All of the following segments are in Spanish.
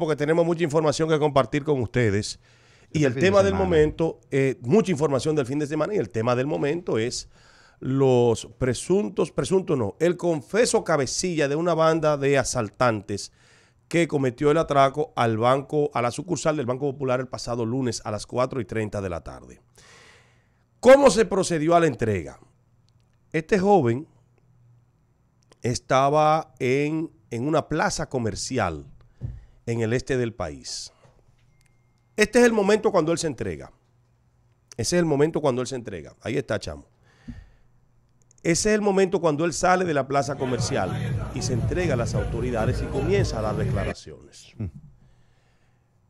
porque tenemos mucha información que compartir con ustedes. Este y el tema del momento, eh, mucha información del fin de semana, y el tema del momento es los presuntos, presunto no, el confeso cabecilla de una banda de asaltantes que cometió el atraco al banco, a la sucursal del Banco Popular el pasado lunes a las 4 y 30 de la tarde. ¿Cómo se procedió a la entrega? Este joven estaba en, en una plaza comercial en el este del país. Este es el momento cuando él se entrega. Ese es el momento cuando él se entrega. Ahí está, chamo. Ese es el momento cuando él sale de la plaza comercial y se entrega a las autoridades y comienza a dar declaraciones. Mm.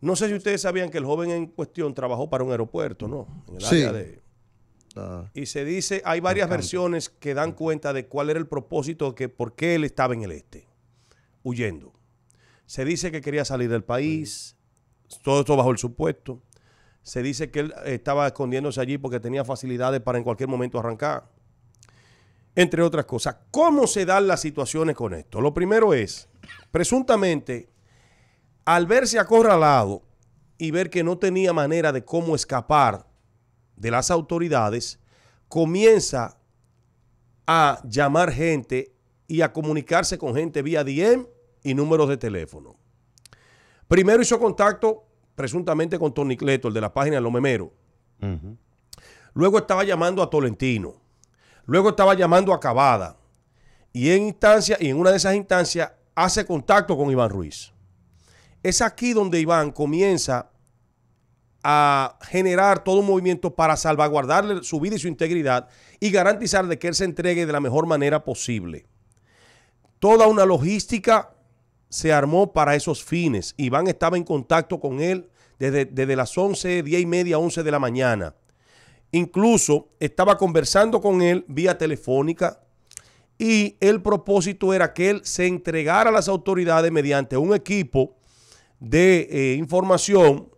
No sé si ustedes sabían que el joven en cuestión trabajó para un aeropuerto, ¿no? Ah. Y se dice, hay varias versiones que dan cuenta de cuál era el propósito, que por qué él estaba en el este, huyendo. Se dice que quería salir del país, todo esto bajo el supuesto. Se dice que él eh, estaba escondiéndose allí porque tenía facilidades para en cualquier momento arrancar. Entre otras cosas, ¿cómo se dan las situaciones con esto? Lo primero es, presuntamente, al verse acorralado y ver que no tenía manera de cómo escapar de las autoridades, comienza a llamar gente y a comunicarse con gente vía DM y números de teléfono. Primero hizo contacto presuntamente con Cleto el de la página Lomemero. Uh Luego estaba llamando a Tolentino. Luego estaba llamando a Cabada Y en instancia, y en una de esas instancias hace contacto con Iván Ruiz. Es aquí donde Iván comienza a generar todo un movimiento para salvaguardarle su vida y su integridad y garantizar de que él se entregue de la mejor manera posible. Toda una logística se armó para esos fines. Iván estaba en contacto con él desde, las 11, 10 y media, 11 de la mañana. Incluso estaba conversando con él vía telefónica y el propósito era que él se entregara a las autoridades mediante un equipo de eh, información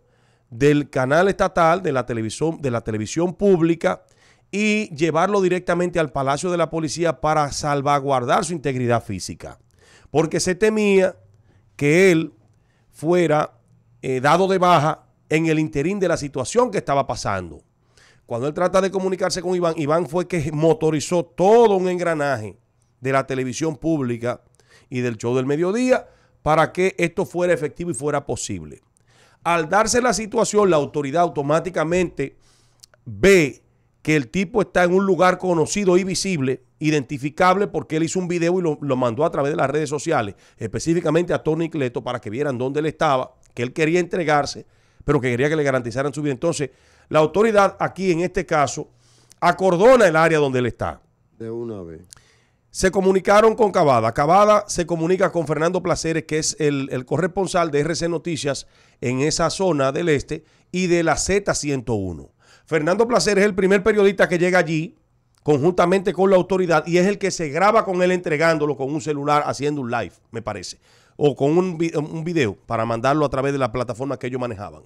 del canal estatal, de la, televisión, de la televisión pública y llevarlo directamente al Palacio de la Policía para salvaguardar su integridad física. Porque se temía que él fuera eh, dado de baja en el interín de la situación que estaba pasando. Cuando él trata de comunicarse con Iván, Iván fue que motorizó todo un engranaje de la televisión pública y del show del mediodía para que esto fuera efectivo y fuera posible. Al darse la situación, la autoridad automáticamente ve que el tipo está en un lugar conocido y visible identificable porque él hizo un video y lo, mandó a través de las redes sociales, específicamente a Tony Cleto, para que vieran dónde él estaba, que él quería entregarse, pero que quería que le garantizaran su vida. Entonces, la autoridad aquí, en este caso, acordona el área donde él está. De una vez. Se comunicaron con Cavada. Cavada se comunica con Fernando Placeres, que es el, el corresponsal de RC Noticias en esa zona del este y de la Z101. Fernando Placeres es el primer periodista que llega allí conjuntamente con la autoridad y es el que se graba con él entregándolo con un celular haciendo un live, me parece, o con un, un video para mandarlo a través de la plataforma que ellos manejaban.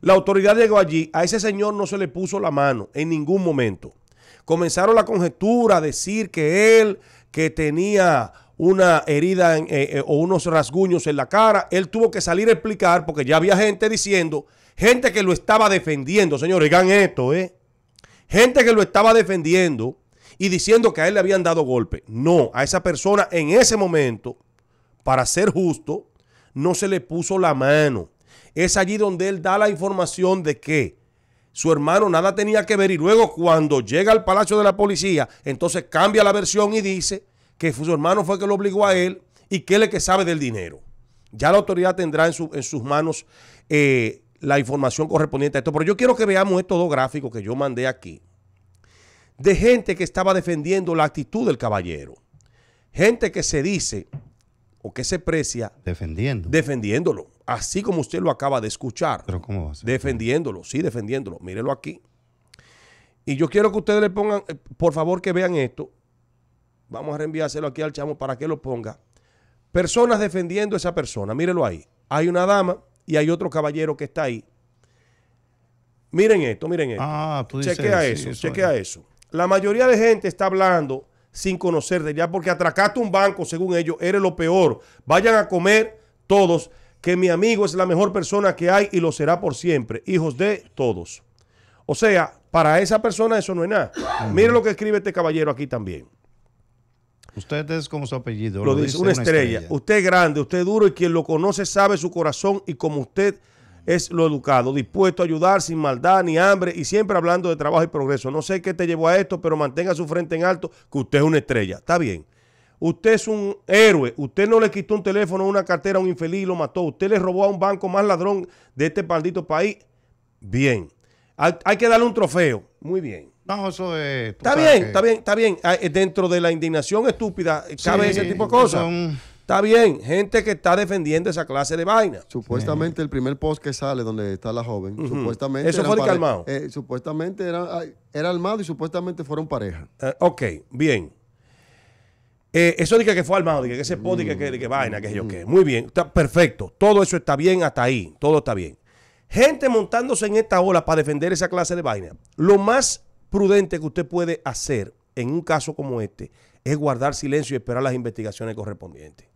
La autoridad llegó allí, a ese señor no se le puso la mano en ningún momento. Comenzaron la conjetura a decir que él, que tenía una herida eh, eh, o unos rasguños en la cara, él tuvo que salir a explicar porque ya había gente diciendo, gente que lo estaba defendiendo, señor, digan esto, ¿eh? gente que lo estaba defendiendo y diciendo que a él le habían dado golpe. No, a esa persona en ese momento, para ser justo, no se le puso la mano. Es allí donde él da la información de que su hermano nada tenía que ver y luego cuando llega al Palacio de la Policía, entonces cambia la versión y dice que su hermano fue que lo obligó a él y que él es que sabe del dinero. Ya la autoridad tendrá en, sus manos eh, la información correspondiente a esto. Pero yo quiero que veamos estos dos gráficos que yo mandé aquí. De gente que estaba defendiendo la actitud del caballero. Gente que se dice o que se precia. Defendiendo. Defendiéndolo. Así como usted lo acaba de escuchar. Pero ¿cómo va Defendiéndolo, sí, defendiéndolo. Mírelo aquí. Y yo quiero que ustedes le pongan, eh, por favor, que vean esto. Vamos a reenviárselo aquí al chamo para que lo ponga. Personas defendiendo a esa persona. Mírelo ahí. Hay una dama y hay otro caballero que está ahí. Miren esto, miren esto. Ah, chequea eso, chequea eso. La mayoría de gente está hablando sin conocer de ya, porque atracaste un banco, según ellos, eres lo peor. Vayan a comer todos, que mi amigo es la mejor persona que hay y lo será por siempre. Hijos de todos. O sea, para esa persona eso no es nada. Miren lo que escribe este caballero aquí también. Usted es como su apellido. Lo, dice, una, estrella. Usted es grande, usted es duro y quien lo conoce sabe su corazón y como usted es lo educado, dispuesto a ayudar sin maldad ni hambre y siempre hablando de trabajo y progreso. No sé qué te llevó a esto, pero mantenga su frente en alto, que usted es una estrella. Está bien. Usted es un héroe. Usted no le quitó un teléfono, una cartera a un infeliz y lo mató. Usted le robó a un banco más ladrón de este maldito país. Bien. Hay que darle un trofeo. Muy bien eso Está bien, está bien, ah, está eh, bien. Dentro de la indignación estúpida eh, cabe ese tipo de cosas. Está bien, gente que está defendiendo esa clase de vaina. Supuestamente el primer post que sale donde está la joven, supuestamente... Eso fue calmado. Eh, supuestamente era, era armado y supuestamente fueron pareja. Ah, ok, bien. eso dice que fue armado, dije que ese post, mm. que, vaina, que yo qué. Muy bien, está perfecto. Todo eso está bien hasta ahí, todo está bien. Gente montándose en esta ola para defender esa clase de vaina. Lo más prudente que usted puede hacer en un caso como este es guardar silencio y esperar las investigaciones correspondientes.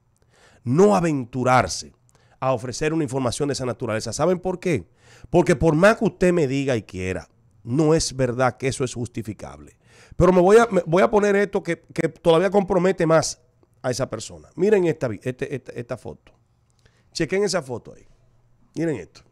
No aventurarse a ofrecer una información de esa naturaleza. ¿Saben por qué? Porque por más que usted me diga y quiera, no es verdad que eso es justificable. Pero me voy a, voy a poner esto que, todavía compromete más a esa persona. Miren esta, este, esta, esta foto. Chequen esa foto ahí. Miren esto.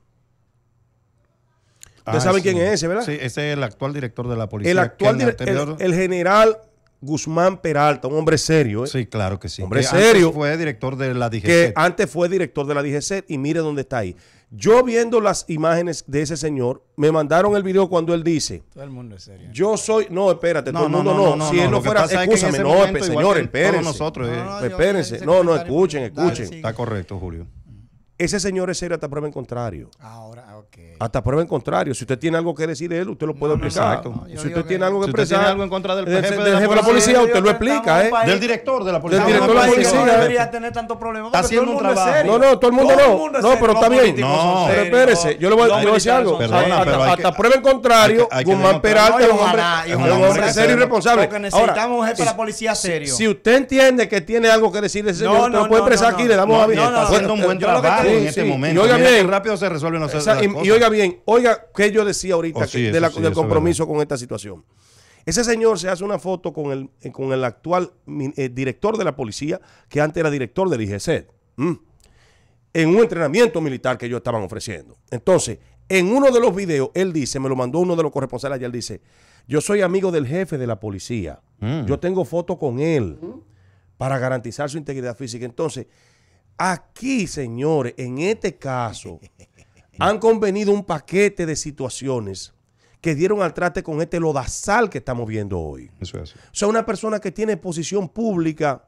Usted ah, saben quién es ese, ¿verdad? Sí, ese es el actual director de la policía. El actual director, el, general Guzmán Peralta, un hombre serio. ¿eh? Sí, claro que sí. Hombre serio. Antes fue director de la DGC. Que antes fue director de la DGC y mire dónde está ahí. Yo viendo las imágenes de ese señor, me mandaron el video cuando él dice. Todo el mundo es serio. Yo soy. No, espérate, no, todo el mundo no. no, si él no fuera. Escúchame, no, señor, espérense. Nosotros, eh. espérense. No, no, escuchen, escuchen. está correcto, Julio. Ese señor es serio hasta prueba en contrario. Ahora, ok. Hasta prueba en contrario. Si usted tiene algo que decir de él, usted lo puede explicar. si usted tiene algo que expresar. Si tiene algo en contra del, jefe, de, la policía, usted lo explica. ¿eh? Del director de la policía. Del director de la policía. No debería tener tanto problema. Está un No, no, todo el mundo no. No, pero está bien. No, pero espérese. Yo le voy a decir algo. Hasta prueba en contrario, Guzmán Peralta es un hombre serio y responsable. Necesitamos un jefe de la policía serio. Si usted entiende que tiene algo que decir de ese señor, Usted lo puede expresar aquí. Le damos a Está haciendo un buen trabajo en este momento. Y oiga bien, rápido se resuelven y, oiga bien, oiga que yo decía ahorita oh, del compromiso con esta situación. Ese señor se hace una foto con el, con el actual eh, director de la policía, que antes era director del IGC, en un entrenamiento militar que ellos estaban ofreciendo. Entonces, en uno de los videos, él dice, me lo mandó uno de los corresponsales y él dice, yo soy amigo del jefe de la policía, mm. yo tengo foto con él para garantizar su integridad física. Entonces, Aquí, señores, en este caso, han convenido un paquete de situaciones que dieron al trate con este lodazal que estamos viendo hoy. Eso es O sea, una persona que tiene posición pública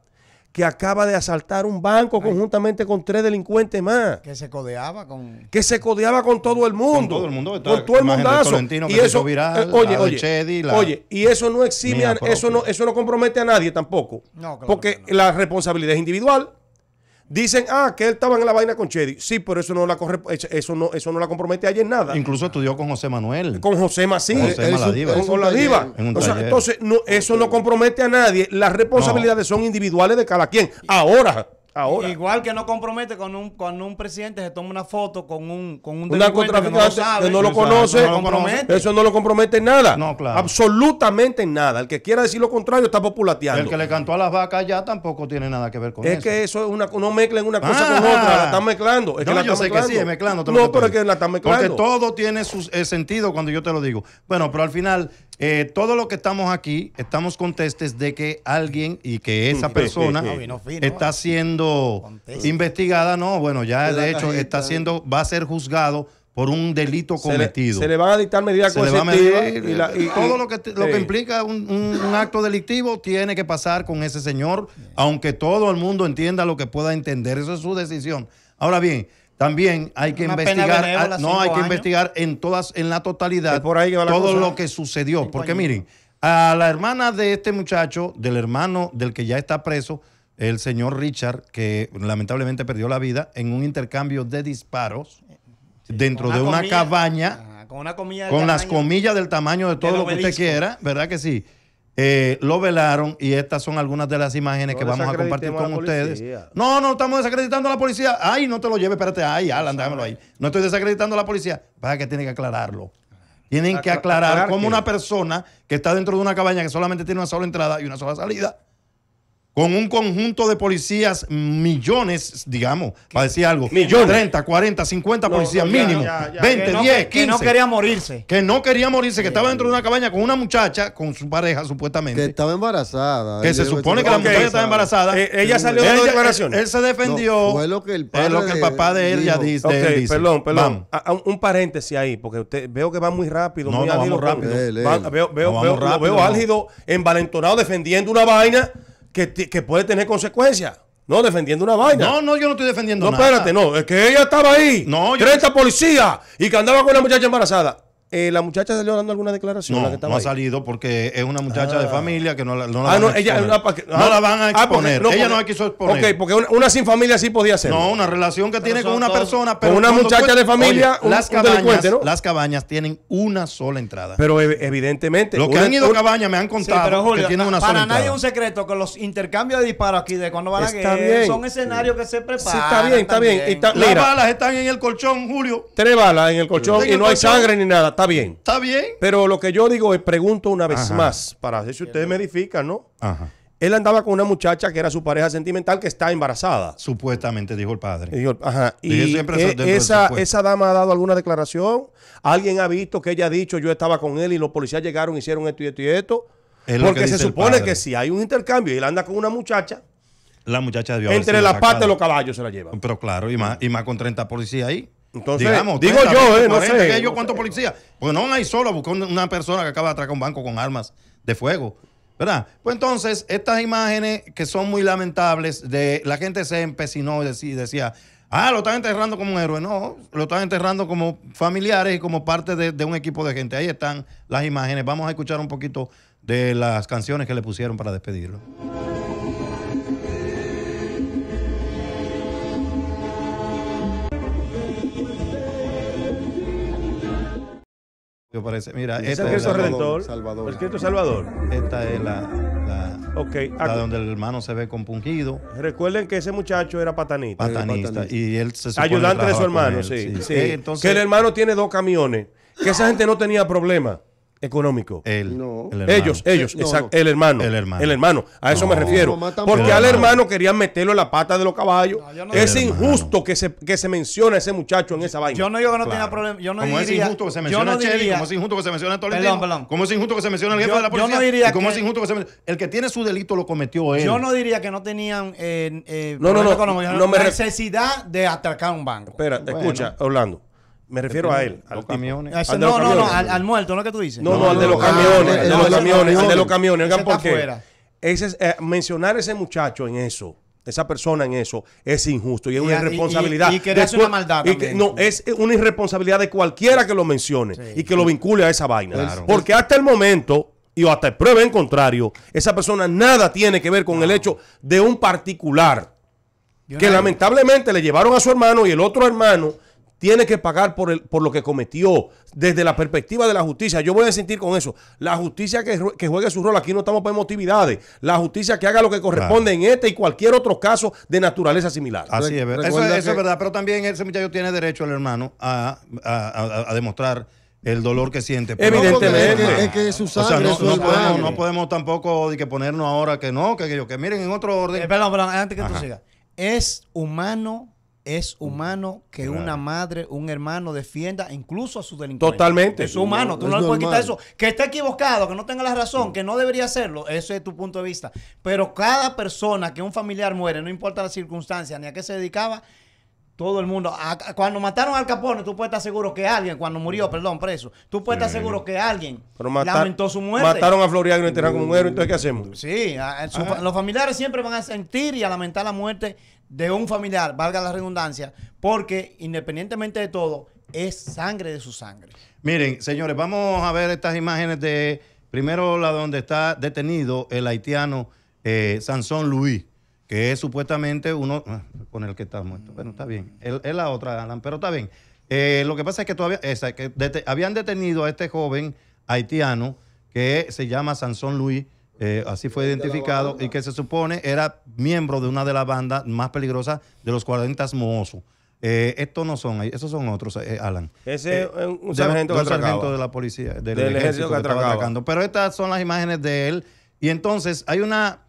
que acaba de asaltar un banco conjuntamente con tres delincuentes más. Que se codeaba con... Que se codeaba con todo el mundo. Con todo el mundo. con Y eso, eh, oye, oye, y eso no exime, eso, no, eso no compromete a nadie tampoco. porque la responsabilidad es individual. Dicen, ah, que él estaba en la vaina con Chedi. Sí, pero eso no la eso no, eso no la compromete ayer nada. Incluso estudió con José Manuel. Con José Macías. Con José la diva. Con, entonces, no, eso no compromete a nadie. Las responsabilidades son individuales de cada quien. Ahora. Igual que no compromete con un, cuando un presidente se toma una foto con un, con un, que no lo, conoce. Eso no lo compromete en nada. No, claro. Absolutamente en nada. El que quiera decir lo contrario está populateando. El que le cantó a las vacas ya tampoco tiene nada que ver con eso. Es que eso es una, no mezclen una cosa con ah. otra, la están mezclando. Es no, que yo sé que sí, mezclando. No, pero es que la están mezclando. Porque todo tiene su eh, sentido cuando yo te lo digo. Bueno, pero al final eh, todo lo que estamos aquí, estamos contestes de que alguien y que esa persona está ¿eh? siendo investigada, no, bueno, ya de hecho está siendo, va a ser juzgado por un delito cometido. Se le, van a dictar medidas coercitivas. Y, y, todo lo que, lo que implica un, un, acto delictivo tiene que pasar con ese señor, aunque todo el mundo entienda lo que pueda entender, eso es su decisión. Ahora bien, también hay que investigar, no hay que investigar en todas, en la totalidad, por ahí todo lo que sucedió. Porque miren, a la hermana de este muchacho, del hermano del que ya está preso, el señor Richard, que lamentablemente perdió la vida en un intercambio de disparos dentro de una cabaña, con, una las comillas del tamaño de todo lo que usted quiera, ¿verdad que sí? Eh, lo velaron y estas son algunas de las imágenes que vamos a compartir con ustedes. No, no estamos desacreditando a la policía. Ay, no te lo lleves, espérate. Ay, Alan, dámelo ahí. No estoy desacreditando a la policía. Para que tiene que aclararlo. Tienen que aclarar como una persona que está dentro de una cabaña que solamente tiene una sola entrada y una sola salida con un conjunto de policías, millones, digamos, para decir algo, millones. 30, 40, 50 policías mínimo, 20, 10, 15. Que no quería morirse. Que no quería morirse, que estaba dentro de una cabaña con una muchacha, con su pareja supuestamente. Que estaba embarazada. Que se supone que la muchacha estaba embarazada. Eh, ella salió de la eh, declaración. Él, se defendió. es lo que el papá de, él ya dice. Perdón, perdón. un paréntesis ahí, porque usted, veo que va muy rápido. No, no, vamos rápido. veo, veo, veo, veo álgido, envalentonado, defendiendo una vaina que, puede tener consecuencias. No, defendiendo una vaina. No, no, yo no estoy defendiendo no, nada. No, espérate, no. Es que ella estaba ahí. No, 30 policías y que andaba con una muchacha embarazada. Eh, la muchacha salió dando alguna declaración. No, no ha salido porque es una muchacha de ah. familia que no la, no ah, van no, a exponer. Ella, ah, no la van a exponer. Porque, ella quiso exponer. Ok, porque una, sin familia sí podía ser. No, una relación que tiene con una persona. Pero una muchacha de familia, las, cabañas, las cabañas tienen una sola entrada. Pero evidentemente. Los que han ido a cabañas me han contado que tienen una sola entrada. Para nadie es un secreto que los intercambios de disparos aquí de cuando van a guerra son escenarios que se preparan. Sí, está bien, está bien. Las balas están en el colchón, Julio. Tres balas en el colchón y no hay sangre ni nada bien. Está bien. Pero lo que yo digo es, pregunto una vez más, para ver si ustedes me edifican, ¿no? Ajá. Él andaba con una muchacha que era su pareja sentimental que está embarazada. Supuestamente, dijo el padre. ajá. Y, e- esa, dama ha dado alguna declaración. Alguien ha visto que ella ha dicho yo estaba con él y los policías llegaron, hicieron esto y esto y esto. porque se supone que si hay un intercambio y él anda con una muchacha, la muchacha Entre la parte de los caballos se la lleva. Pero claro, y más, y más con 30 policías ahí. Entonces, digo yo, eh, no sé. yo, ¿Cuántos policías? pues no hay solo buscando una persona que acaba de atracar un banco con armas de fuego. ¿Verdad? Pues entonces, estas imágenes que son muy lamentables, de la gente se empecinó y decía, ah, lo están enterrando como un héroe. No, lo están enterrando como familiares y como parte de un equipo de gente. Ahí están las imágenes. Vamos a escuchar un poquito de las canciones que le pusieron para despedirlo. parece? Mira, es el Cristo Redentor. Salvador. El Cristo Salvador. Esta es la, la, ah, donde el hermano se ve compungido. Recuerden que ese muchacho era patanista. Y él se Ayudante de su hermano, sí. Eh, entonces, que el hermano tiene dos camiones. Que esa gente no tenía problema económico. el ellos, ellos, exacto, El, hermano, el hermano. El hermano. A eso me refiero. Porque al hermano querían meterlo en la pata de los caballos. Es injusto que se, que se mencione a ese muchacho en esa vaina. Yo no digo que no tenga problema. Yo no como es injusto que se mencione a Chedi, como es injusto que se mencione a todo el perdón, perdón. Como es injusto que se mencione al jefe de la policía. Yo no diría como es injusto que se El que tiene su delito lo cometió él. Yo no diría que no tenían eh, eh no, no, no, necesidad de atacar un banco. Espera, escucha, Orlando. Me refiero a él. Al camiones. no, no, no, al, muerto, ¿no que tú dices? No, no, al de los camiones. al de los camiones. de los camiones. Oigan, ¿por qué? Ese eh, mencionar a ese muchacho en eso, esa persona en eso, es injusto y es una irresponsabilidad. Y, que es una maldad. no, es una irresponsabilidad de cualquiera que lo mencione y que lo vincule a esa vaina. Porque hasta el momento y hasta hasta prueba en contrario, esa persona nada tiene que ver con el hecho de un particular. que lamentablemente le llevaron a su hermano y el otro hermano tiene que pagar por, el, por lo que cometió desde la perspectiva de la justicia. Yo voy a sentir con eso. La justicia que, que juegue su rol, aquí no estamos por emotividades. La justicia que haga lo que corresponde en este y cualquier otro caso de naturaleza similar. Así es, verdad. Eso, es verdad, pero también ese muchacho tiene derecho, el hermano, a, demostrar el dolor que siente. Evidentemente. es que, es su sangre, no, podemos, tampoco que ponernos ahora que no, que, miren en otro orden. Espera, eh, antes que tú sigas. Es humano es humano que una madre, un hermano defienda incluso a su delincuente. Totalmente. Es humano, tú no le puedes quitar eso. Que esté equivocado, que no tenga la razón, que no debería hacerlo, ese es tu punto de vista. Pero cada persona que un familiar muere, no importa la circunstancia ni a qué se dedicaba, todo el mundo. cuando mataron al Capone, tú puedes estar seguro que alguien, cuando murió, perdón, preso, tú puedes estar seguro que alguien lamentó su muerte. Mataron a Floriano y enterraron como un entonces ¿qué hacemos? Sí, ah. los familiares siempre van a sentir y a lamentar la muerte de un familiar, valga la redundancia, porque independientemente de todo, es sangre de su sangre. Miren, señores, vamos a ver estas imágenes de, primero la donde está detenido el haitiano eh, Sansón Luis que es supuestamente uno ah, con el que está muerto. Bueno, está bien. Es la otra, Alan, pero está bien. Eh, lo que pasa es que todavía habían detenido a este joven haitiano que se llama Sansón Luis, eh, así fue identificado, y que se supone era miembro de una de las bandas más peligrosas de los 40 mozos eh, estos no son, esos son otros, Alan. Ese es un sargento, de, la policía, del, ejército, que, está Pero estas son las imágenes de él. Y entonces hay una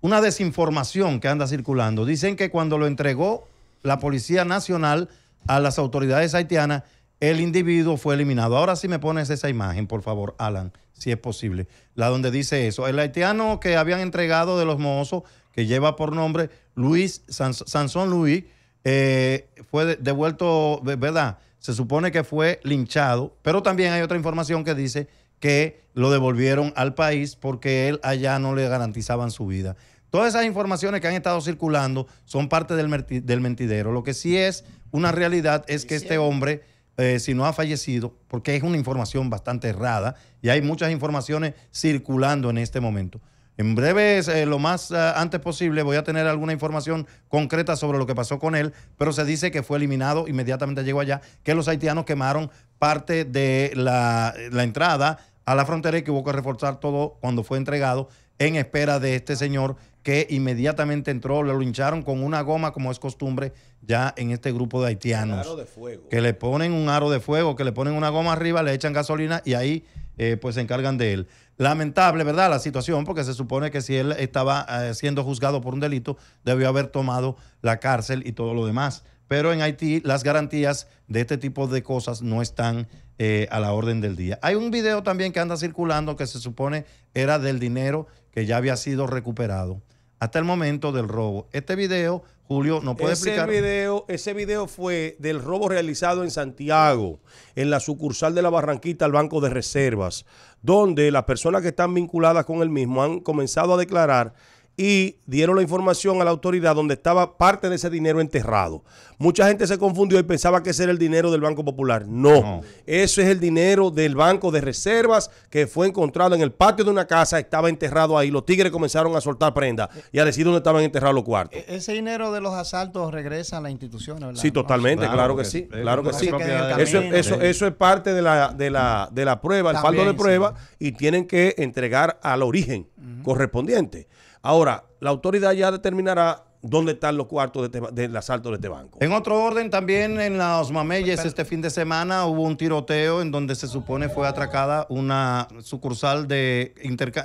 una desinformación que anda circulando. Dicen que cuando lo entregó la Policía Nacional a las autoridades haitianas, el individuo fue eliminado. Ahora sí me pones esa imagen, por favor, Alan, si es posible. La donde dice eso. El haitiano que habían entregado de los mozos, que lleva por nombre Luis Sansón Luis, eh, fue devuelto, ¿verdad? Se supone que fue linchado, pero también hay otra información que dice que lo devolvieron al país porque él allá no le garantizaban su vida. Todas esas informaciones que han estado circulando son parte del, del mentidero. Lo que sí es una realidad es que este hombre, eh, si no ha fallecido, porque es una información bastante errada y hay muchas informaciones circulando en este momento. En breve, eh, lo más ah, antes posible, voy a tener alguna información concreta sobre lo que pasó con él, pero se dice que fue eliminado, inmediatamente llegó allá, que los haitianos quemaron parte de la, entrada a la frontera y que hubo que reforzar todo cuando fue entregado en espera de este señor que inmediatamente entró, lo hincharon con una goma, como es costumbre ya en este grupo de haitianos. Aro de fuego. Que le ponen un aro de fuego, que le ponen una goma arriba, le echan gasolina y ahí eh, pues se encargan de él. Lamentable, ¿verdad? La situación, porque se supone que si él estaba eh, siendo juzgado por un delito, debió haber tomado la cárcel y todo lo demás pero en Haití las garantías de este tipo de cosas no están eh, a la orden del día. Hay un video también que anda circulando que se supone era del dinero que ya había sido recuperado hasta el momento del robo. Este video, Julio, ¿no puede explicar? ese video fue del robo realizado en Santiago, en la sucursal de la Barranquita al Banco de Reservas, donde las personas que están vinculadas con el mismo han comenzado a declarar y dieron la información a la autoridad donde estaba parte de ese dinero enterrado. Mucha gente se confundió y pensaba que ese era el dinero del Banco Popular. No, eso es el dinero del Banco de Reservas que fue encontrado en el patio de una casa, estaba enterrado ahí. Los tigres comenzaron a soltar prendas y a decir dónde estaban enterrados los cuartos. E-, ese dinero de los asaltos regresa a la institución, Sí, totalmente, claro, que sí, claro Eso, es parte de la, de la, de la prueba, el faldo de prueba y tienen que entregar al origen correspondiente. Ahora, la autoridad ya determinará dónde están los cuartos este del asalto de este banco. En otro orden, también en las Mameyes este fin de semana hubo un tiroteo en donde se supone fue atracada una sucursal de,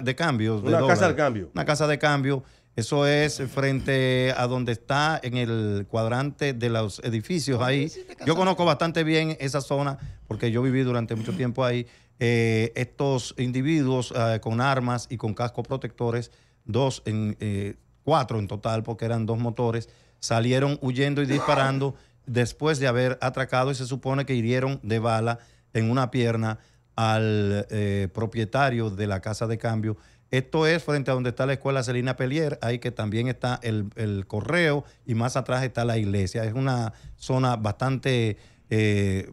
de cambios. una casa de cambio. Una casa de cambio. Eso es frente a donde está en el cuadrante de los edificios ahí. Yo conozco bastante bien esa zona porque yo viví durante mucho tiempo ahí. Eh, estos individuos eh, con armas y con cascos protectores dos, en, eh, cuatro en total, porque eran dos motores, salieron huyendo y disparando después de haber atracado y se supone que hirieron de bala en una pierna al eh, propietario de la casa de cambio. Esto es frente a donde está la escuela Celina Pelier, ahí que también está el, correo y más atrás está la iglesia. Es una zona bastante eh,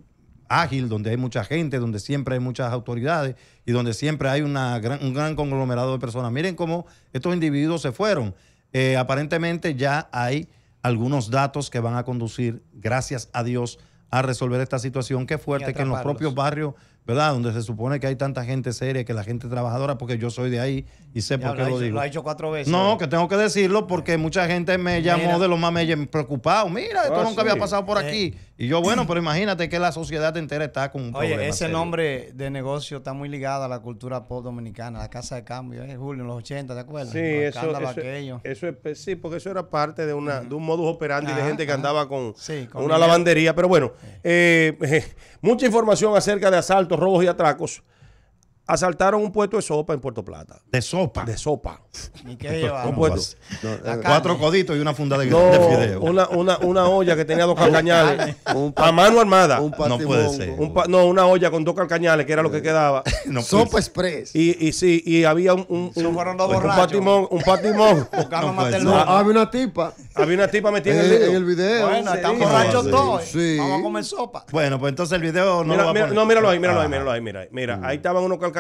ágil, donde hay mucha gente, donde siempre hay muchas autoridades y donde siempre hay una gran, un gran conglomerado de personas. Miren cómo estos individuos se fueron. Eh, aparentemente ya hay algunos datos que van a conducir, gracias a Dios, a resolver esta situación. Qué fuerte que en los propios barrios, ¿verdad? Donde se supone que hay tanta gente seria, que la gente trabajadora, porque yo soy de ahí y sé por qué lo, digo. Lo ha hecho cuatro veces. No, que tengo que decirlo porque eh. mucha gente me llamó de los más preocupado. Mira, esto ah, nunca había pasado por eh. aquí. Y yo, bueno, pero imagínate que la sociedad entera está con un Oye, ese nombre de negocio está muy ligado a la cultura post dominicana, la Casa de Cambio, en eh, Julio, en los 80, ¿te acuerdas? Sí, eso, es, pues, sí, porque eso era parte de, una, de un modus operandi de gente que andaba con, una lavandería. Pero bueno, eh, mucha información acerca de asaltos, robos y atracos asaltaron un puesto de sopa en Puerto Plata. ¿De sopa? De sopa. ¿Y qué llevaron? Eh, cuatro coditos y una funda de, no, fideo. Una, una, una, olla que tenía dos calcañales. a mano armada. no puede ser. no, una olla con dos calcañales, que era lo que eh, quedaba. sopa express. Y, y, sí, y había un... un, un, un patimón. Un patimón. había una tipa. Había una tipa metida en, eh, el, el video. Bueno, están borrachos todos. Vamos a comer sopa. Bueno, pues entonces el video no No, míralo ahí, míralo ahí, ah. míralo ahí. Mira, ahí mm. estaban unos calcañales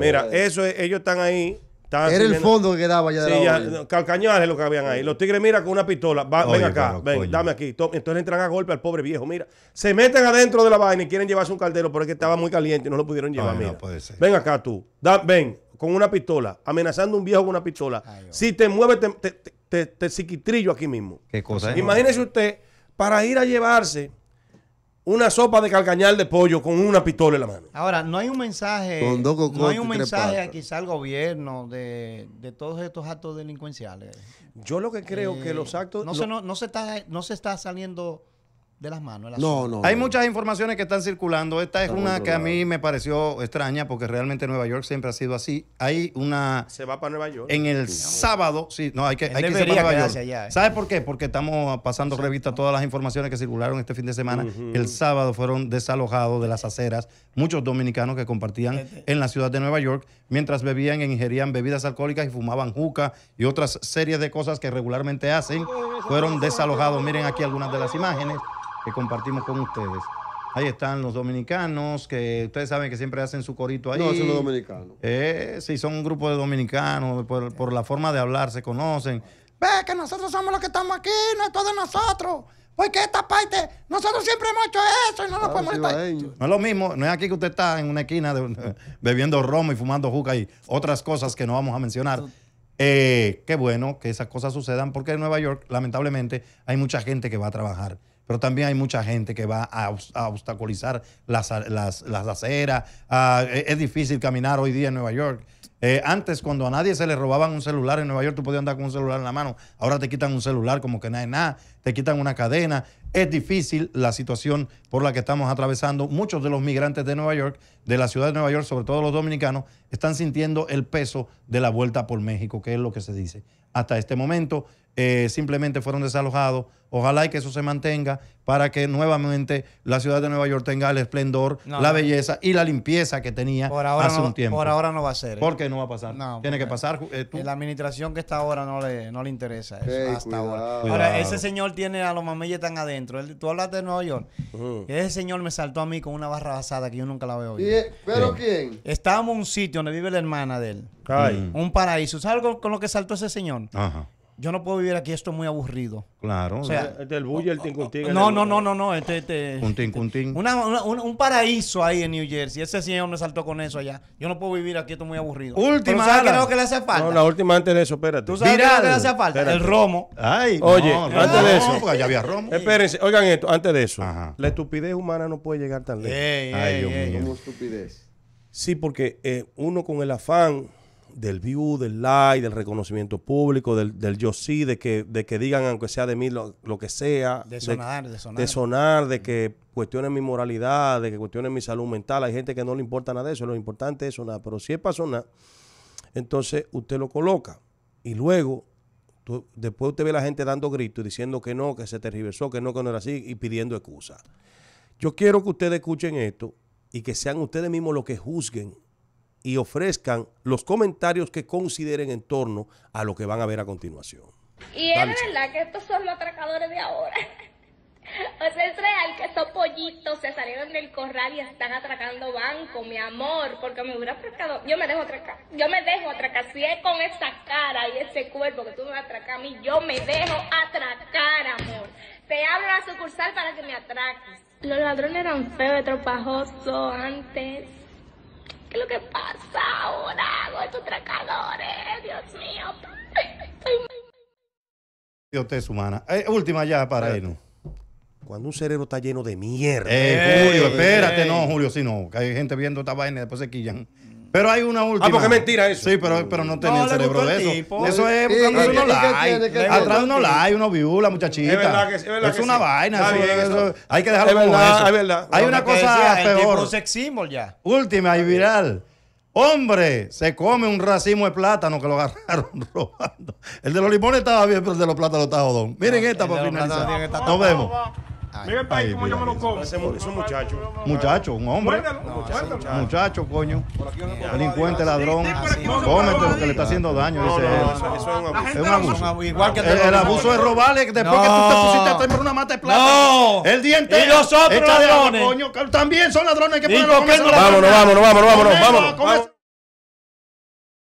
Mira, eso ellos están ahí. Era el fondo que quedaba de ya, calcañales lo que habían ahí. Los tigres, mira, con una pistola. ven acá, ven, dame aquí. Entonces entran a golpe al pobre viejo, mira. Se meten adentro de la vaina y quieren llevarse un caldero porque estaba muy caliente y no lo pudieron llevar, Ay, no Ven acá tú. ven, con una pistola, amenazando a un viejo con una pistola. si te mueves, te, te, te- te- psiquitrillo aquí mismo. Qué cosa, Imagínese usted, para ir a llevarse una sopa de calcañal de pollo con una pistola en la mano. Ahora, no hay un mensaje, no hay un mensaje quizá al gobierno de, todos estos actos delincuenciales. Yo lo que creo que eh, los actos... No, no, se está, no se está saliendo de las manos. no, no, Hay muchas informaciones que están circulando. Esta es una que a mí me pareció extraña porque realmente Nueva York siempre ha sido así. Hay una. Se va para Nueva York. En el sábado, sí, no, hay que, hay para Nueva York. Eh. ¿Sabes por qué? Porque estamos pasando revista revista todas las informaciones que circularon este fin de semana. El sábado fueron desalojados de las aceras muchos dominicanos que compartían en la ciudad de Nueva York mientras bebían e ingerían bebidas alcohólicas y fumaban juca y otras series de cosas que regularmente hacen. Fueron desalojados. Miren aquí algunas de las imágenes que compartimos con ustedes. Ahí están los dominicanos, que ustedes saben que siempre hacen su corito ahí. No, son los dominicanos. Eh, sí, son un grupo de dominicanos, por, la forma de hablar se conocen. Ve que nosotros somos los que estamos aquí, no es todo de nosotros. Porque esta parte, nosotros siempre hemos hecho eso y no nos podemos estar. No es lo mismo, no es aquí que usted está en una esquina bebiendo romo y fumando juca y otras cosas que no vamos a mencionar. Eh, qué bueno que esas cosas sucedan porque en Nueva York, lamentablemente, hay mucha gente que va a trabajar pero también hay mucha gente que va a, obstaculizar las, las, aceras. Ah, e-, es difícil caminar hoy día en Nueva York. Eh, antes, cuando a nadie se le robaban un celular en Nueva York, tú podías andar con un celular en la mano. Ahora te quitan un celular como que nada nada, te quitan una cadena. Es difícil la situación por la que estamos atravesando. Muchos de los migrantes de Nueva York, de la ciudad de Nueva York, sobre todo los dominicanos, están sintiendo el peso de la vuelta por México, que es lo que se dice. Hasta este momento eh, simplemente fueron desalojados. Ojalá y que eso se mantenga para que nuevamente la ciudad de Nueva York tenga el esplendor, la belleza y la limpieza que tenía hace un tiempo. Por ahora no va a ser. ¿eh? ¿Por Porque no va a pasar. Tiene que pasar. Eh, la administración que está ahora no le, no le interesa eso hasta ahora. ese señor tiene a los mameyes tan adentro tú hablaste de Nueva York. Ese señor me saltó a mí con una barra basada que yo nunca la veo. ¿Pero quién? Estábamos en un sitio donde vive la hermana de él. Un paraíso. ¿Sabes con, con lo que saltó ese señor? Ajá yo no puedo vivir aquí, esto es muy aburrido. Claro. O sea, el, bullo y bulle, el No, no, no, no, no. Este, este, Una, un, un, paraíso ahí en New Jersey. Ese señor me saltó con eso allá. Yo no puedo vivir aquí, esto es muy aburrido. Última. sabes qué que le hace falta? No, la última antes de eso, espérate. ¿Tú sabes qué que le hace falta? El romo. Ay, Oye, antes de eso. Porque ya había romo. Espérense, oigan esto, antes de eso. La estupidez humana no puede llegar tan lejos. Ay, Dios mío. estupidez. Sí, porque eh, uno con el afán del view, del like, del reconocimiento público, del, yo sí, de que, de que digan, aunque sea de mí, lo, que sea. De sonar, de, sonar. De sonar, de mm. que cuestionen mi moralidad, de que cuestionen mi salud mental. Hay gente que no le importa nada de eso, lo importante es sonar. Pero si es para sonar, entonces usted lo coloca. Y luego, después usted ve a la gente dando gritos, diciendo que no, que se tergiversó, que no, que no era así, y pidiendo excusa. Yo quiero que ustedes escuchen esto y que sean ustedes mismos los que juzguen y ofrezcan los comentarios que consideren en torno a lo que van a ver a continuación. Y es verdad que estos son los atracadores de ahora. o sea, es real que estos pollitos se salieron del corral y están atracando banco, mi amor, porque me hubiera atracado. Yo me dejo atracar, yo me dejo atracar. Si es con esa cara y ese cuerpo que tú me vas a atracar a mí, yo me dejo atracar, amor. Te abro a la sucursal para que me atraques. Los ladrones eran feos, tropajosos antes lo que pasa ahora con estos tracadores? Dios mío, Dios te sumana humana. Eh, última ya para irnos. Cuando un cerebro está lleno de mierda. Eh, Julio, espérate, no, Julio, sí no. Que hay gente viendo esta vaina y después se quillan. Pero hay una última. Ah, porque es mentira eso. Sí, pero, pero no tenía el cerebro de eso. Eso es no la hay. Atrás de la hay, uno views, la muchachita. Es verdad que es, es una vaina. Hay que dejarlo como eso. Es verdad. Hay una cosa peor. ya. Última y viral. Hombre, se come un racimo de plátano que lo agarraron robando. El de los limones estaba bien, pero el de los plátanos está jodón. Miren esta para finalizar. Nos vemos. Mira el Es un muchacho. Muchacho, un hombre. Muchacho, coño. Delincuente, ladrón. Cómete porque que le está haciendo daño, dice Eso es un abuso. el abuso es robarle después que tú te pusiste a tomar una mata de plata. No. El diente Y los ladrones. Coño, también son ladrones que ponen los Vámonos, vámonos, vámonos, vámonos, vámonos.